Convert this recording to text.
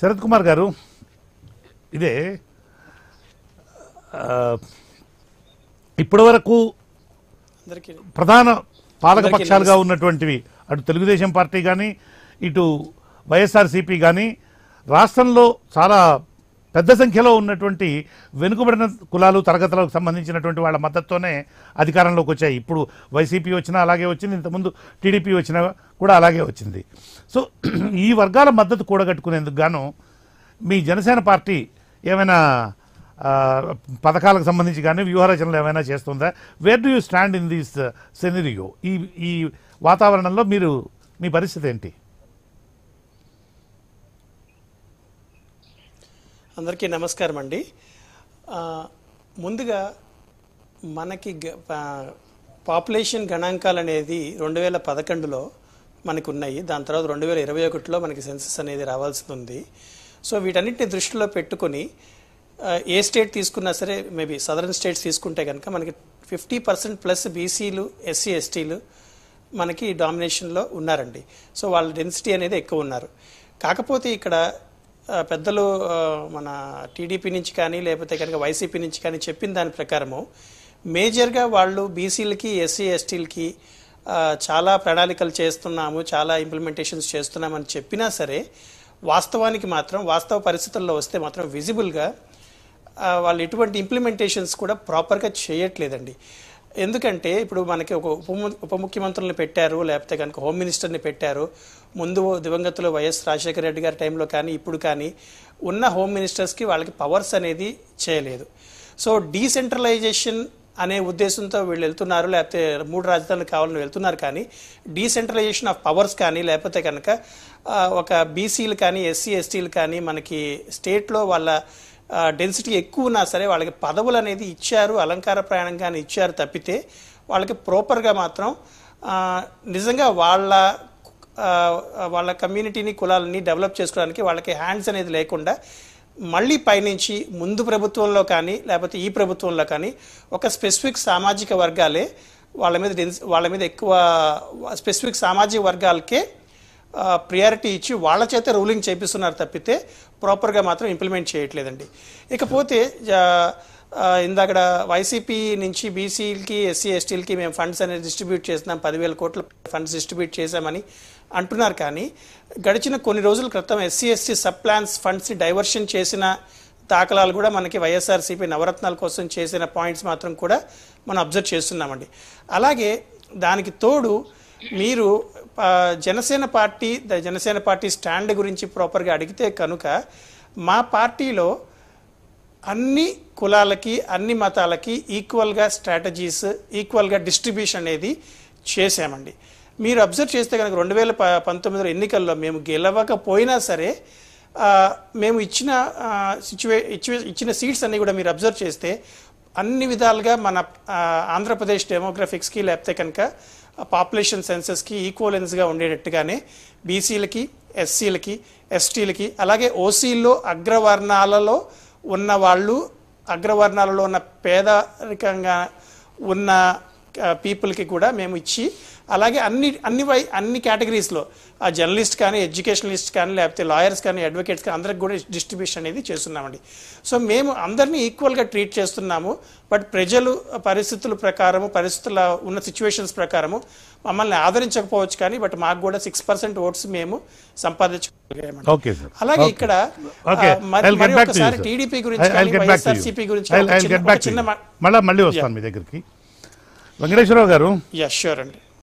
శరత్ కుమార్ గారు ఇదే ఇప్పటి వరకు ప్రధాన పాలక పక్షాలుగా ఉన్నటువంటివి అటు తెలుగుదేశం పార్టీ కానీ ఇటు వైఎస్ఆర్సీపీ కానీ రాష్ట్రంలో చాలా పెద్ద సంఖ్యలో ఉన్నటువంటి వెనుకబడిన కులాలు తరగతులకు సంబంధించినటువంటి వాళ్ళ మద్దతుతోనే అధికారంలోకి వచ్చాయి ఇప్పుడు వైసీపీ వచ్చినా అలాగే వచ్చింది ఇంతకుముందు టీడీపీ వచ్చినా కూడా అలాగే వచ్చింది సో ఈ వర్గాల మద్దతు కూడగట్టుకునేందుకు గాను మీ జనసేన పార్టీ ఏమైనా పథకాలకు సంబంధించి కానీ వ్యూహరచనలు ఏమైనా చేస్తుందా where do you stand in this scenario ఈ ఈ వాతావరణంలో మీరు మీ పరిస్థితి ఏంటి అందరికీ నమస్కారం అండి ముందుగా మనకి పాపులేషన్ గణాంకాలు అనేది రెండు వేల పదకొండులో మనకు ఉన్నాయి దాని తర్వాత రెండు వేల ఇరవై ఒకటిలో మనకి సెన్సస్ అనేది రావాల్సి ఉంది సో వీటన్నిటిని దృష్టిలో పెట్టుకొని ఏ స్టేట్ తీసుకున్నా సరే మేబీ సదరన్ స్టేట్స్ తీసుకుంటే కనుక మనకి ఫిఫ్టీ పర్సెంట్ ప్లస్ బీసీలు ఎస్సీ ఎస్టీలు మనకి డామినేషన్లో ఉన్నారండి సో వాళ్ళ డెన్సిటీ అనేది ఎక్కువ ఉన్నారు కాకపోతే ఇక్కడ పెద్దలు మన టీడీపీ నుంచి కానీ లేకపోతే కనుక వైసీపీ నుంచి కానీ చెప్పిన దాని ప్రకారము మేజర్గా వాళ్ళు బీసీలకి ఎస్సీ ఎస్టీలకి చాలా ప్రణాళికలు చేస్తున్నాము చాలా ఇంప్లిమెంటేషన్స్ చేస్తున్నామని చెప్పినా సరే వాస్తవానికి మాత్రం వాస్తవ పరిస్థితుల్లో వస్తే మాత్రం విజిబుల్గా వాళ్ళు ఎటువంటి ఇంప్లిమెంటేషన్స్ కూడా ప్రాపర్గా చేయట్లేదండి ఎందుకంటే ఇప్పుడు మనకి ఒక ఉప ఉప ముఖ్యమంత్రులను పెట్టారు లేకపోతే కనుక హోమ్ మినిస్టర్ని పెట్టారు ముందు దివంగతులు వైఎస్ రాజశేఖర రెడ్డి గారి టైంలో కానీ ఇప్పుడు కానీ ఉన్న హోమ్ మినిస్టర్స్కి వాళ్ళకి పవర్స్ అనేది చేయలేదు సో డీసెంట్రలైజేషన్ అనే ఉద్దేశంతో వీళ్ళు వెళ్తున్నారు లేకపోతే మూడు రాజధానులు కావాలని వెళ్తున్నారు కానీ డీసెంట్రలైజేషన్ ఆఫ్ పవర్స్ కానీ లేకపోతే కనుక ఒక బీసీలు కానీ ఎస్సీ ఎస్టీలు కానీ మనకి స్టేట్లో వాళ్ళ డెన్సిటీ ఎక్కువ ఉన్నా సరే వాళ్ళకి పదవులు అనేది ఇచ్చారు అలంకార ప్రయాణంగా ఇచ్చారు తప్పితే వాళ్ళకి ప్రాపర్గా మాత్రం నిజంగా వాళ్ళ వాళ్ళ కమ్యూనిటీని కులాలని డెవలప్ చేసుకోవడానికి వాళ్ళకి హ్యాండ్స్ అనేది లేకుండా మళ్ళీ పైనుంచి ముందు ప్రభుత్వంలో కానీ లేకపోతే ఈ ప్రభుత్వంలో కానీ ఒక స్పెసిఫిక్ సామాజిక వర్గాలే వాళ్ళ మీద వాళ్ళ మీద ఎక్కువ స్పెసిఫిక్ సామాజిక వర్గాలకే ప్రియారిటీ ఇచ్చి వాళ్ళ చేత రూలింగ్ చేపిస్తున్నారు తప్పితే ప్రాపర్గా మాత్రం ఇంప్లిమెంట్ చేయట్లేదండి ఇకపోతే ఇందాక వైసీపీ నుంచి బీసీలకి ఎస్సీ ఎస్టీలకి మేము ఫండ్స్ అనేది డిస్ట్రిబ్యూట్ చేసినాం పదివేల కోట్ల ఫండ్స్ డిస్ట్రిబ్యూట్ చేశామని అంటున్నారు కానీ గడిచిన కొన్ని రోజుల క్రితం ఎస్సీ ఎస్టీ సబ్ ప్లాన్స్ ఫండ్స్ని డైవర్షన్ చేసిన దాఖలాలు కూడా మనకి వైఎస్ఆర్సీపీ నవరత్నాల కోసం చేసిన పాయింట్స్ మాత్రం కూడా మనం అబ్జర్వ్ చేస్తున్నామండి అలాగే దానికి తోడు మీరు Janasena party the Janasena party stand గురించి ప్రాపర్గా అడిగితే కనుక మా పార్టీలో అన్ని కులాలకి అన్ని మతాలకి ఈక్వల్గా స్ట్రాటజీస్ ఈక్వల్గా డిస్ట్రిబ్యూషన్ అనేది చేశామండి మీరు అబ్జర్వ్ చేస్తే కనుక రెండు వేల పంతొమ్మిదిలో ఎన్నికల్లో మేము గెలవకపోయినా సరే మేము ఇచ్చిన సిచ్యువే ఇచ్చిన సీట్స్ అన్నీ కూడా మీరు అబ్జర్వ్ చేస్తే అన్ని విధాలుగా మన ఆంధ్రప్రదేశ్ డెమోగ్రఫిక్స్కి లేకపోతే కనుక పాపులేషన్ సెన్సెస్కి ఈక్వలెన్స్గా ఉండేటట్టుగానే బీసీలకి ఎస్సీలకి ఎస్టీలకి అలాగే ఓసీల్లో అగ్రవర్ణాలలో ఉన్న వాళ్ళు అగ్రవర్ణాలలో ఉన్న పేదరికంగా ఉన్న పీపుల్కి కూడా మేము ఇచ్చి అలాగే అన్ని అన్ని వై అన్ని కేటగిరీస్లో ఆ జర్నలిస్ట్ కానీ ఎడ్యుకేషనలిస్ట్ కానీ లేకపోతే లాయర్స్ కానీ అడ్వకేట్స్ కానీ అందరికి కూడా డిస్ట్రిబ్యూషన్ అనేది చేస్తున్నామండి సో మేము అందరినీ ఈక్వల్గా ట్రీట్ చేస్తున్నాము బట్ ప్రజలు పరిస్థితుల ప్రకారము పరిస్థితుల ఉన్న సిచ్యువేషన్స్ ప్రకారము మమ్మల్ని ఆదరించకపోవచ్చు కానీ బట్ మాకు కూడా సిక్స్ పర్సెంట్ ఓట్స్ మేము సంపాదించగలిగామండి అలాగే ఇక్కడ మరి ఒకసారి టీడీపీ గురించి వైఎస్ఆర్సీపీ గురించి చిన్న మళ్ళీ వస్తాను మీ దగ్గరికి వెంకటేశ్వరరావు గారు యస్ షూర్ అండి